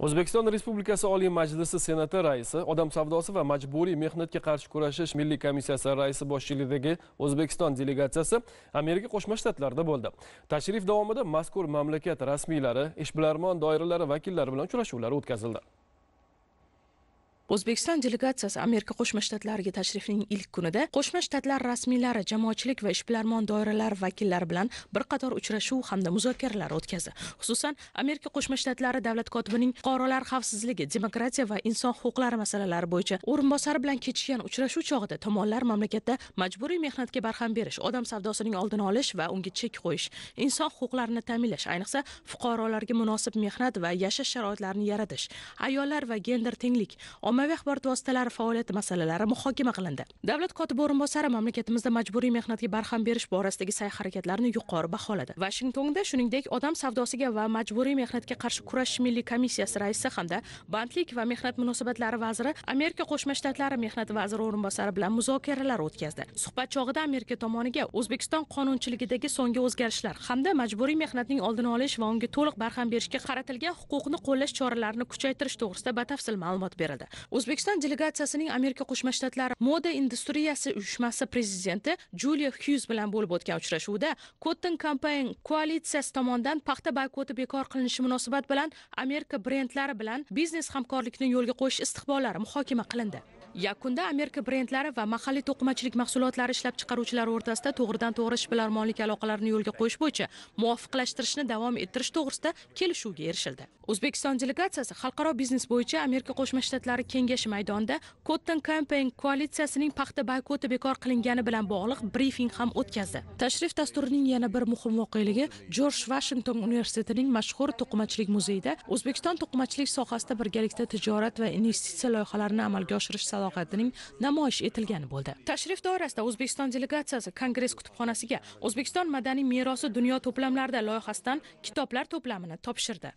o'zbekiston respublikasi oliy majlisi senati raisi odam savdosi va majburiy mehnatga qarshi kurashish milliy komissiyasi raisi boshchiligidagi o'zbekiston delegatsiyasi amerika qo'shma shtatlarida bo'ldi tashrif davomida mazkur mamlakat rasmiylari ishbilarmon doiralari vakillari bilan uchrashuvlar o'tkazildi o'zbekiston delegatsiyasi amerika qo'shma shtatlariga tashrifning ilk kunida qo'shma shtatlar rasmiylari jamoatchilik va ishbilarmon doiralari vakillari bilan bir qator uchrashuv hamda muzokaralar o'tkazdi xususan amerika qo'shma shtatlari davlat kotibining fuqarolar xavfsizligi demokratiya va inson huquqlari masalalari bo'yicha o'rinbosari bilan kechikgan uchrashuv chog'ida tomonlar mamlakatda majburiy mehnatga barham berish odam savdosining oldini olish va unga chek qo'yish inson huquqlarini ta'minlash ayniqsa fuqarolarga munosib mehnat va yashash sharoitlarini yaratish ayollar va gender tenglik ommaviy axborot vositalari faoliyati masalalari muhokama qilindi davlat kotibi o'rinbosari mamlakatimizda majburiy mehnatga barham berish borasidagi sa'y harakatlarni yuqori baholadi vashingtonda shuningdek odam savdosiga va majburiy mehnatga qarshi kurashish milliy komissiyasi raisi hamda bandlik va mehnat munosabatlari vaziri amerika qo'shma shtatlari mehnat vaziri o'rinbosari bilan muzokaralar o'tkazdi suhbat chog'ida amerika tomoniga o'zbekiston qonunchiligidagi so'nggi o'zgarishlar hamda majburiy mehnatning oldini olish va unga to'liq barham berishga qaratilgan huquqni qo'llash choralarini kuchaytirish to'g'risida batafsil ma'lumot berildi o'zbekiston delegatsiyasining amerika qo'shma shtatlari moda industriyasi uyushmasi prezidenti juliya hyuz bilan bo'lib o'tgan uchrashuvda cotton campaign koalitsiyasi tomonidan paxta boykoti bekor qilinishi munosabat bilan amerika brendlari bilan biznes hamkorlikni yo'lga qo'yish istiqbollari muhokama qilindi yakunda amerika brendlari va mahalliy to'qimachilik mahsulotlari ishlab chiqaruvchilari o'rtasida to'g'ridan to'g'ri ishbilarmonlik aloqalarini yo'lga qo'yish bo'yicha muvofiqlashtirishni davom ettirish to'g'risida kelishuvga erishildi o'zbekiston delegatsiyasi xalqaro biznes bo'yicha amerika qo'shma shtatlari kengashi maydonida cotton campaign koalitsiyasining paxta boykoti bekor qilingani bilan bog'liq brifing ham o'tkazdi tashrif dasturining yana bir muhim voqeligi jorj vashington universitetining mashhur to'qimachilik muzeyida o'zbekiston to'qimachilik sohasida birgalikda tijorat va investitsiya loyihalarini amalga oshirish salohiyatining namoyish etilgani bo'ldi tashrif doirasida o'zbekiston delegatsiyasi kongress kutubxonasiga o'zbekiston madaniy merosi dunyo to'plamlarida loyihasidan kitoblar to'plamini topshirdi